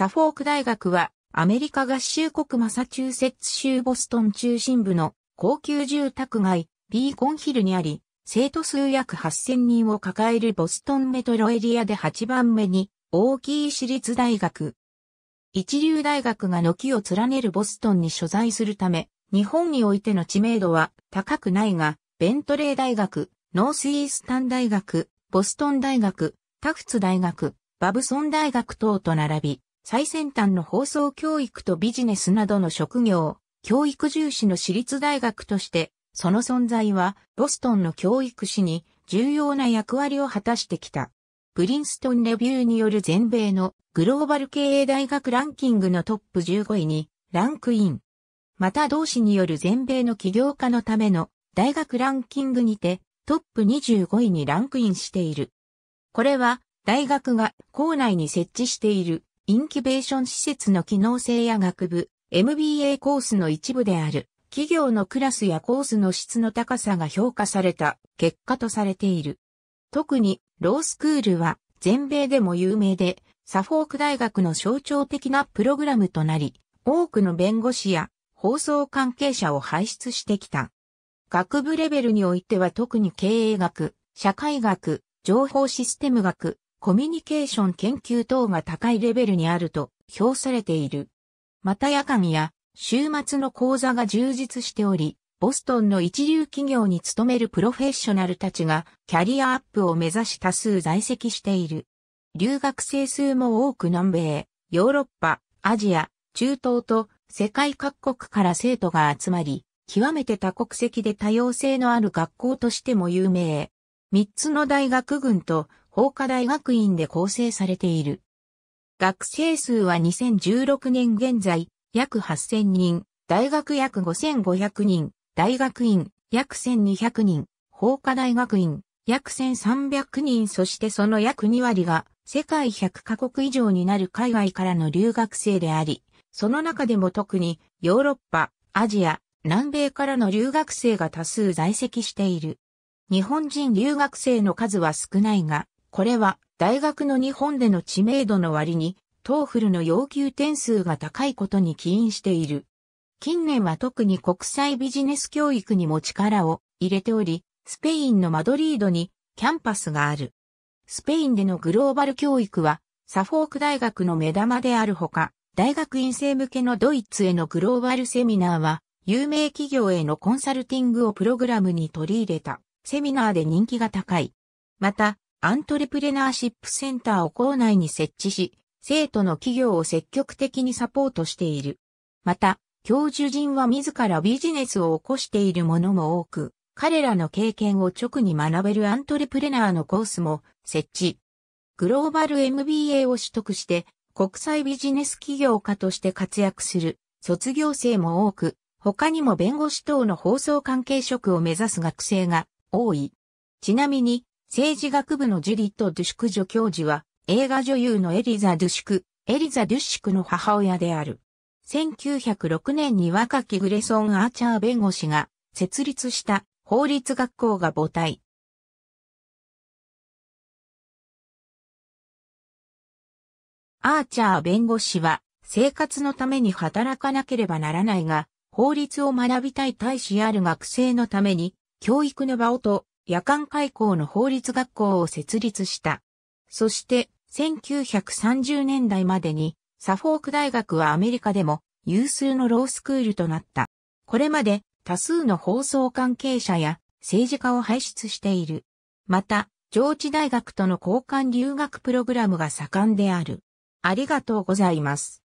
サフォーク大学は、アメリカ合衆国マサチューセッツ州ボストン中心部の高級住宅街、ビーコンヒルにあり、生徒数約8000人を抱えるボストンメトロエリアで8番目に大きい私立大学。一流大学が軒を連ねるボストンに所在するため、日本においての知名度は高くないが、ベントレー大学、ノースイースタン大学、ボストン大学、タフツ大学、バブソン大学等と並び、最先端の放送教育とビジネスなどの職業、教育重視の私立大学として、その存在はボストンの教育史に重要な役割を果たしてきた。プリンストンレビューによる全米のグローバル経営大学ランキングのトップ15位にランクイン。また同市による全米の起業家のための大学ランキングにてトップ25位にランクインしている。これは大学が校内に設置しているインキュベーション施設の機能性や学部、MBA コースの一部である、企業のクラスやコースの質の高さが評価された結果とされている。特に、ロースクールは全米でも有名で、サフォーク大学の象徴的なプログラムとなり、多くの弁護士や放送関係者を輩出してきた。学部レベルにおいては特に経営学、社会学、情報システム学、コミュニケーション研究等が高いレベルにあると評されている。また夜間や週末の講座が充実しており、ボストンの一流企業に勤めるプロフェッショナルたちがキャリアアップを目指し多数在籍している。留学生数も多く南米、ヨーロッパ、アジア、中東と世界各国から生徒が集まり、極めて多国籍で多様性のある学校としても有名。三つの大学群と法科大学院で構成されている。学生数は2016年現在、約8000人、大学約5500人、大学院約1200人、法科大学院約1300人そしてその約2割が世界100カ国以上になる海外からの留学生であり、その中でも特にヨーロッパ、アジア、南米からの留学生が多数在籍している。日本人留学生の数は少ないが、これは大学の日本での知名度の割に、トーフルの要求点数が高いことに起因している。近年は特に国際ビジネス教育にも力を入れており、スペインのマドリードにキャンパスがある。スペインでのグローバル教育は、サフォーク大学の目玉であるほか、大学院生向けのドイツへのグローバルセミナーは、有名企業へのコンサルティングをプログラムに取り入れたセミナーで人気が高い。また、アントレプレナーシップセンターを校内に設置し、生徒の企業を積極的にサポートしている。また、教授陣は自らビジネスを起こしているものも多く、彼らの経験を直に学べるアントレプレナーのコースも設置。グローバル MBA を取得して国際ビジネス企業家として活躍する卒業生も多く、他にも弁護士等の放送関係職を目指す学生が多い。ちなみに、政治学部のジュリット・ドゥシュク助教授は、映画女優のエリザ・ドゥシュク、エリザ・ドゥシュクの母親である。1906年に若きグレソン・アーチャー弁護士が設立した法律学校が母体。アーチャー弁護士は生活のために働かなければならないが、法律を学びたい大使ある学生のために教育の場をと夜間開校の法律学校を設立した。そして、1930年代までに、サフォーク大学はアメリカでも有数のロースクールとなった。これまで多数の放送関係者や政治家を輩出している。また、上智大学との交換留学プログラムが盛んである。ありがとうございます。